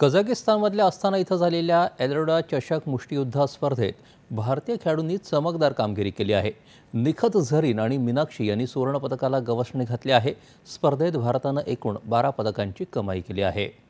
कझाकिस्तानमधल्या असताना इथं झालेल्या एलरोडा चषक मुष्टीयुद्धा स्पर्धेत भारतीय खेळाडूंनी चमकदार कामगिरी केली आहे निखत झरीन आणि मीनाक्षी यांनी सुवर्णपदकाला गवसणी घातली आहे स्पर्धेत भारतानं एकूण बारा पदकांची कमाई केली आहे